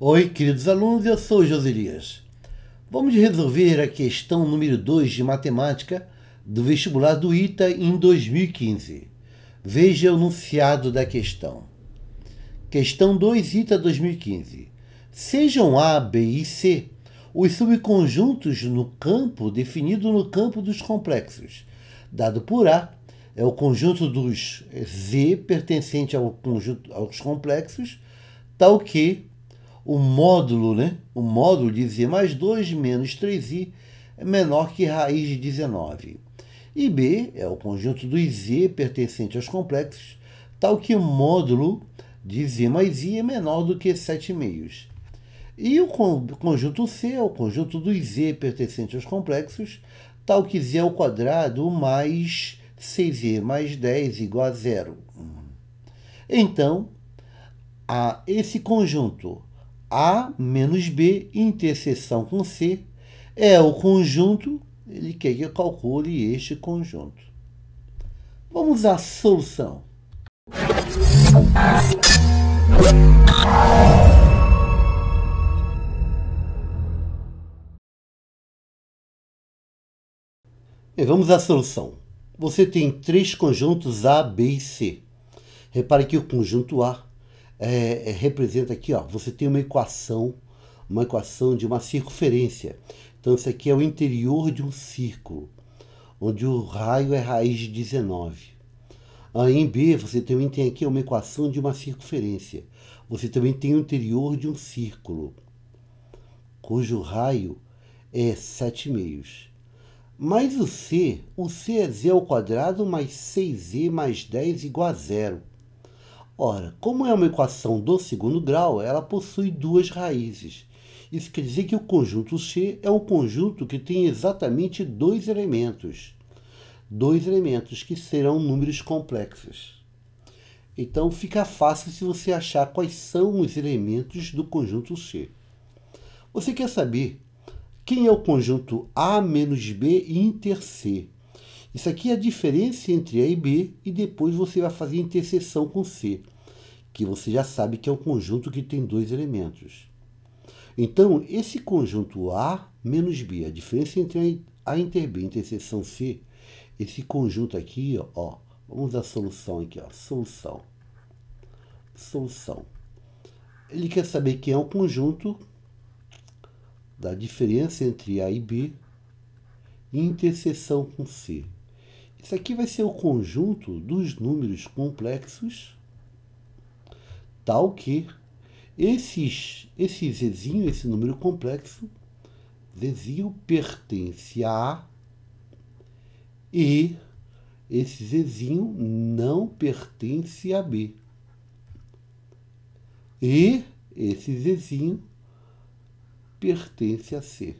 Oi, queridos alunos, eu sou Joselias. Vamos resolver a questão número 2 de matemática do vestibular do ITA em 2015. Veja o enunciado da questão. Questão 2 ITA 2015. Sejam A, B e C os subconjuntos no campo definido no campo dos complexos, dado por A é o conjunto dos Z pertencente ao conjunto aos complexos, tal que o módulo, né? O módulo de z mais 2 menos 3i é menor que raiz de 19. E B é o conjunto dos z pertencente aos complexos, tal que o módulo de Z mais I é menor do que 7 meios. E o conjunto C é o conjunto dos Z pertencente aos complexos, tal que Z ao é quadrado mais 6Z mais 10 igual a zero. Então, a esse conjunto a menos B, interseção com C, é o conjunto, ele quer que eu calcule este conjunto. Vamos à solução. E vamos à solução. Você tem três conjuntos A, B e C. Repare que o conjunto A é, é, representa aqui, ó, você tem uma equação, uma equação de uma circunferência. Então, isso aqui é o interior de um círculo, onde o raio é raiz de 19. Aí, em B, você também tem aqui uma equação de uma circunferência. Você também tem o interior de um círculo, cujo raio é 7 meios. Mas o C, o C é Z ao quadrado mais 6Z mais 10 igual a zero. Ora, como é uma equação do segundo grau, ela possui duas raízes. Isso quer dizer que o conjunto C é um conjunto que tem exatamente dois elementos. Dois elementos que serão números complexos. Então fica fácil se você achar quais são os elementos do conjunto C. Você quer saber quem é o conjunto A menos B inter C? Isso aqui é a diferença entre A e B, e depois você vai fazer interseção com C, que você já sabe que é um conjunto que tem dois elementos. Então, esse conjunto A menos B, a diferença entre A inter B, interseção C, esse conjunto aqui, ó, vamos a solução aqui, ó, solução. Solução. Ele quer saber quem é o conjunto da diferença entre A e B interseção com C. Isso aqui vai ser o conjunto dos números complexos, tal que esses, esse zezinho esse número complexo, zezinho pertence a A e esse zezinho não pertence a B. E esse zezinho pertence a C.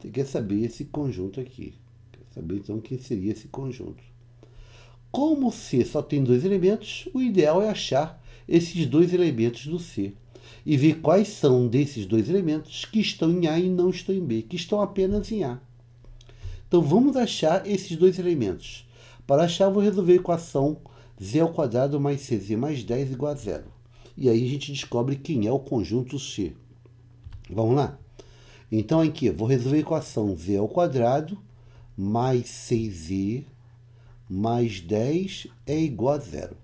Você quer saber esse conjunto aqui. Saber então o que seria esse conjunto. Como o C só tem dois elementos, o ideal é achar esses dois elementos do C e ver quais são desses dois elementos que estão em A e não estão em B, que estão apenas em A. Então vamos achar esses dois elementos. Para achar, vou resolver a equação z ao quadrado mais cz mais 10 igual a zero. E aí a gente descobre quem é o conjunto C. Vamos lá? Então aqui, vou resolver a equação z ao quadrado mais 6i mais 10 é igual a zero.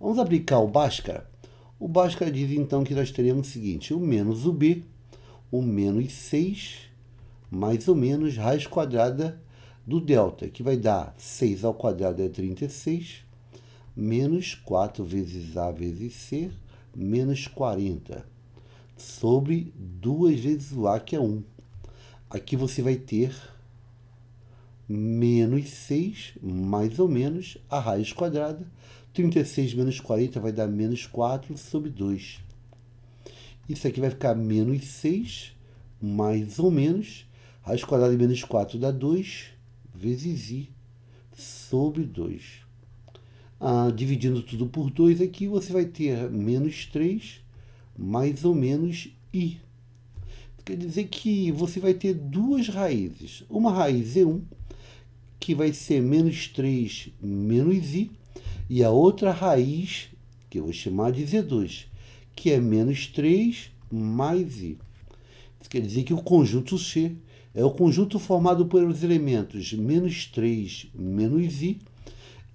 Vamos aplicar o Bhaskara? O Bhaskara diz então que nós teremos o seguinte, o menos o b, o menos 6, mais ou menos raiz quadrada do delta, que vai dar 6 ao quadrado é 36, menos 4 vezes a vezes c, menos 40, sobre 2 vezes o a, que é 1. Aqui você vai ter menos 6, mais ou menos, a raiz quadrada. 36 menos 40 vai dar menos 4 sobre 2. Isso aqui vai ficar menos 6, mais ou menos, raiz quadrada de menos 4 dá 2, vezes i, sobre 2. Ah, dividindo tudo por 2 aqui, você vai ter menos 3, mais ou menos i. Quer dizer que você vai ter duas raízes. Uma raiz é 1 que vai ser menos 3 menos i, e a outra raiz, que eu vou chamar de z2, que é menos 3 mais i. Isso quer dizer que o conjunto C é o conjunto formado pelos elementos menos 3 menos i,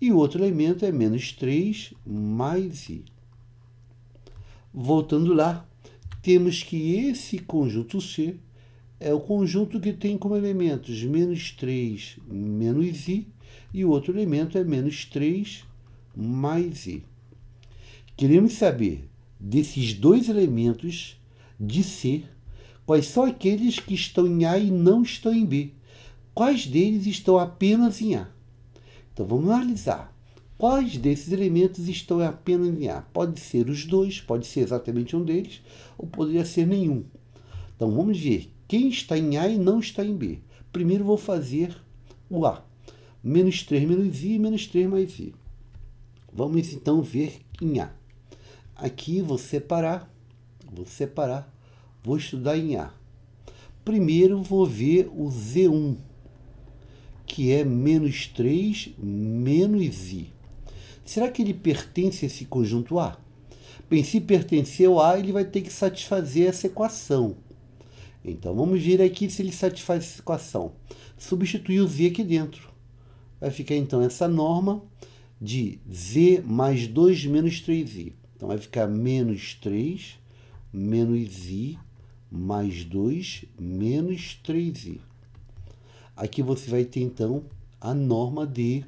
e o outro elemento é menos 3 mais i. Voltando lá, temos que esse conjunto C é o conjunto que tem como elementos menos 3 menos i e o outro elemento é menos 3 mais i. Queremos saber desses dois elementos de C quais são aqueles que estão em A e não estão em B. Quais deles estão apenas em A? Então vamos analisar. Quais desses elementos estão apenas em A? Pode ser os dois, pode ser exatamente um deles, ou poderia ser nenhum. Então vamos ver quem está em A e não está em B? Primeiro vou fazer o A. Menos 3 menos I, menos 3 mais I. Vamos então ver em A. Aqui vou separar, vou separar, vou estudar em A. Primeiro vou ver o Z1, que é menos 3 menos I. Será que ele pertence a esse conjunto A? Bem, se pertencer ao A, ele vai ter que satisfazer essa equação. Então vamos ver aqui se ele satisfaz essa equação. Substituir o z aqui dentro. Vai ficar então essa norma de z mais 2 menos 3i. Então vai ficar menos 3 menos i mais 2 menos 3i. Aqui você vai ter então a norma de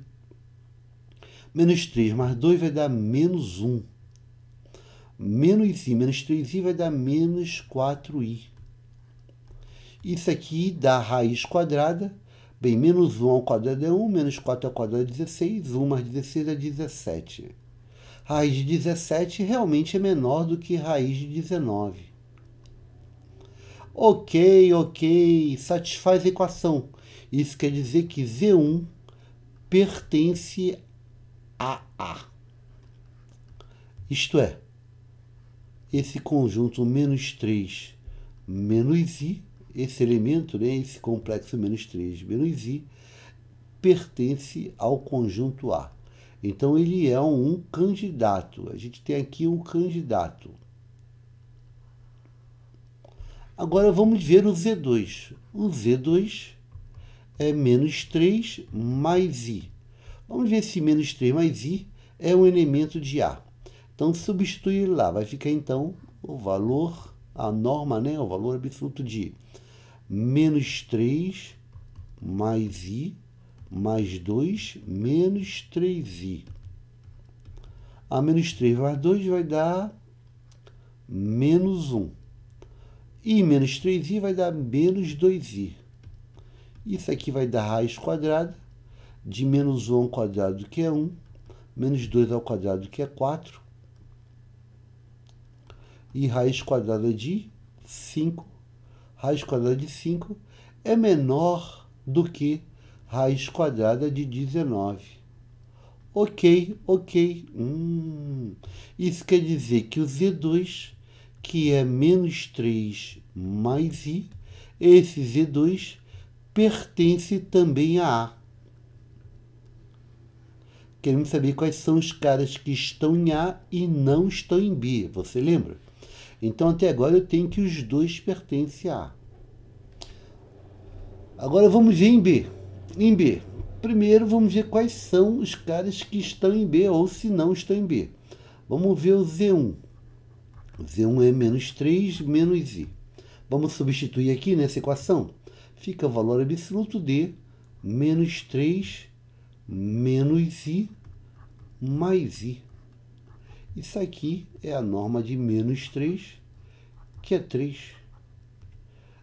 menos 3 mais 2 vai dar menos 1. Menos i menos 3i vai dar menos 4i. Isso aqui dá raiz quadrada, bem, menos 1 ao quadrado é 1, menos 4 ao quadrado é 16, 1 mais 16 é 17. Raiz de 17 realmente é menor do que raiz de 19. Ok, ok, satisfaz a equação. Isso quer dizer que Z1 pertence a A. Isto é, esse conjunto menos 3 menos i esse elemento, né, esse complexo menos 3 menos i, pertence ao conjunto A. Então ele é um candidato. A gente tem aqui um candidato. Agora vamos ver o Z2. O Z2 é menos 3 mais i. Vamos ver se menos 3 mais i é um elemento de A. Então substitui lá, vai ficar então o valor, a norma, né, o valor absoluto de menos 3 mais i mais 2 menos 3i. A menos 3 mais 2 vai dar menos 1. E menos 3i vai dar menos 2i. Isso aqui vai dar raiz quadrada de menos 1 ao quadrado, que é 1, menos 2 ao quadrado, que é 4, e raiz quadrada de 5 raiz quadrada de 5 é menor do que raiz quadrada de 19. Ok, ok. Hum, isso quer dizer que o Z2, que é menos 3 mais I, esse Z2 pertence também a A. Queremos saber quais são os caras que estão em A e não estão em B. Você lembra? Então até agora eu tenho que os dois pertencem a A. Agora vamos ver em B. Em B. Primeiro vamos ver quais são os caras que estão em B ou se não estão em B. Vamos ver o Z1. Z1 é menos 3 menos I. Vamos substituir aqui nessa equação. Fica o valor absoluto de menos 3 menos I mais I. Isso aqui é a norma de menos 3, que é 3.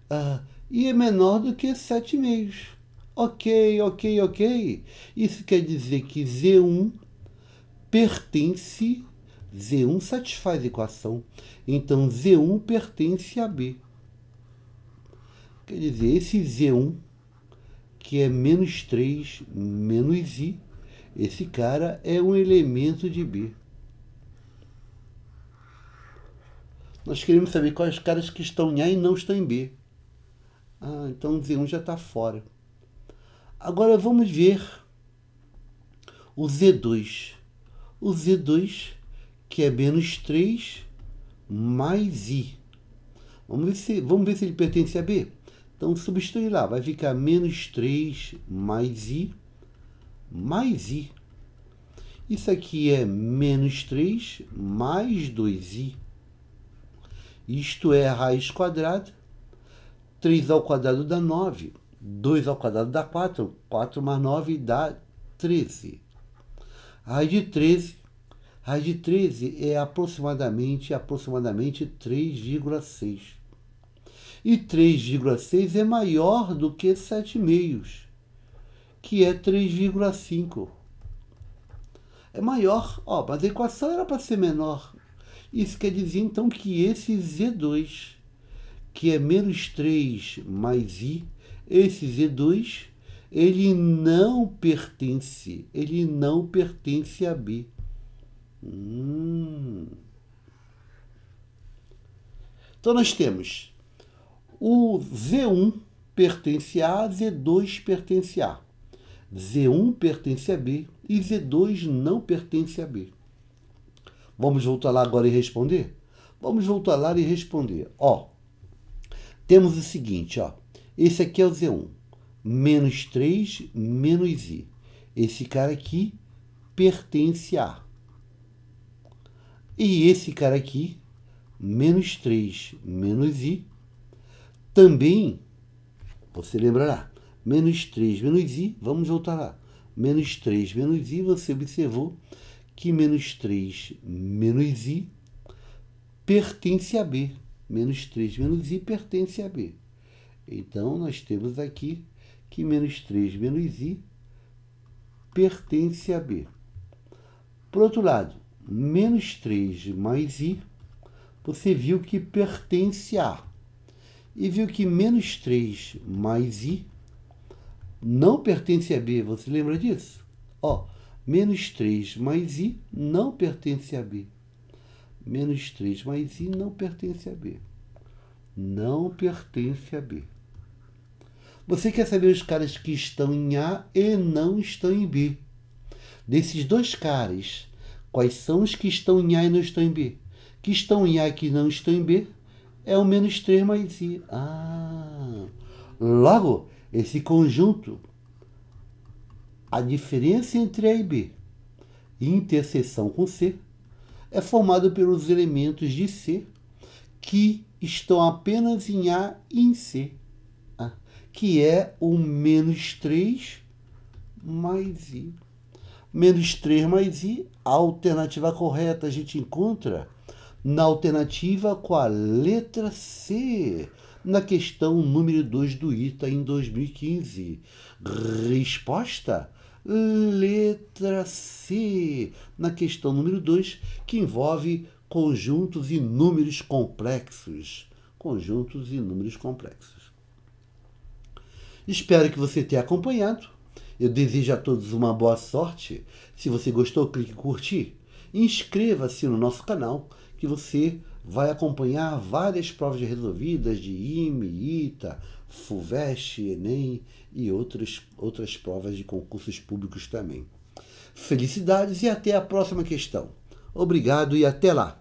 Ah, e é menor do que 7 meios. Ok, ok, ok. Isso quer dizer que Z1 pertence, Z1 satisfaz a equação. Então, Z1 pertence a B. Quer dizer, esse Z1, que é menos 3 menos I, esse cara é um elemento de B. Nós queríamos saber quais caras que estão em A e não estão em B. Ah, então Z1 já está fora. Agora vamos ver o Z2. O Z2, que é menos 3 mais I. Vamos ver, se, vamos ver se ele pertence a B. Então substitui lá, vai ficar menos 3 mais I mais I. Isso aqui é menos 3 mais 2i. Isto é a raiz quadrada. 3 ao quadrado dá 9. 2 ao quadrado dá 4. 4 mais 9 dá 13. A raiz de 13. A raiz de 13 é aproximadamente, aproximadamente 3,6. E 3,6 é maior do que 7 meios, que é 3,5. É maior, ó, mas a equação era para ser menor. Isso quer dizer então que esse Z2, que é menos 3 mais I, esse Z2, ele não pertence, ele não pertence a B. Hum. Então nós temos o Z1 pertence a A, Z2 pertence a A. Z1 pertence a B e Z2 não pertence a B. Vamos voltar lá agora e responder? Vamos voltar lá e responder. Ó, temos o seguinte, ó. Esse aqui é o Z1. Menos 3, menos I. Esse cara aqui pertence a. E esse cara aqui, menos 3, menos I, também, você lembrará, menos 3, menos I, vamos voltar lá. Menos 3, menos I, você observou que menos 3 menos i pertence a b. Menos 3 menos i pertence a b. Então, nós temos aqui que menos 3 menos i pertence a b. Por outro lado, menos 3 mais i, você viu que pertence a. E viu que menos 3 mais i não pertence a b. Você lembra disso? Ó. Oh, Menos 3 mais i não pertence a b. Menos 3 mais i não pertence a b. Não pertence a b. Você quer saber os caras que estão em A e não estão em B. Desses dois caras, quais são os que estão em A e não estão em B? Que estão em A e que não estão em B é o menos 3 mais I. Ah! Logo, esse conjunto a diferença entre A e B interseção com C é formada pelos elementos de C que estão apenas em A e em C, ah, que é o menos 3 mais I. Menos 3 mais I, a alternativa correta a gente encontra na alternativa com a letra C, na questão número 2 do ITA tá em 2015. Resposta: Letra C, na questão número 2, que envolve conjuntos e números complexos. Conjuntos e números complexos. Espero que você tenha acompanhado. Eu desejo a todos uma boa sorte. Se você gostou, clique em curtir. Inscreva-se no nosso canal, que você vai acompanhar várias provas resolvidas de IME, ITA, FUVEST, Enem e outros, outras provas de concursos públicos também. Felicidades e até a próxima questão. Obrigado e até lá!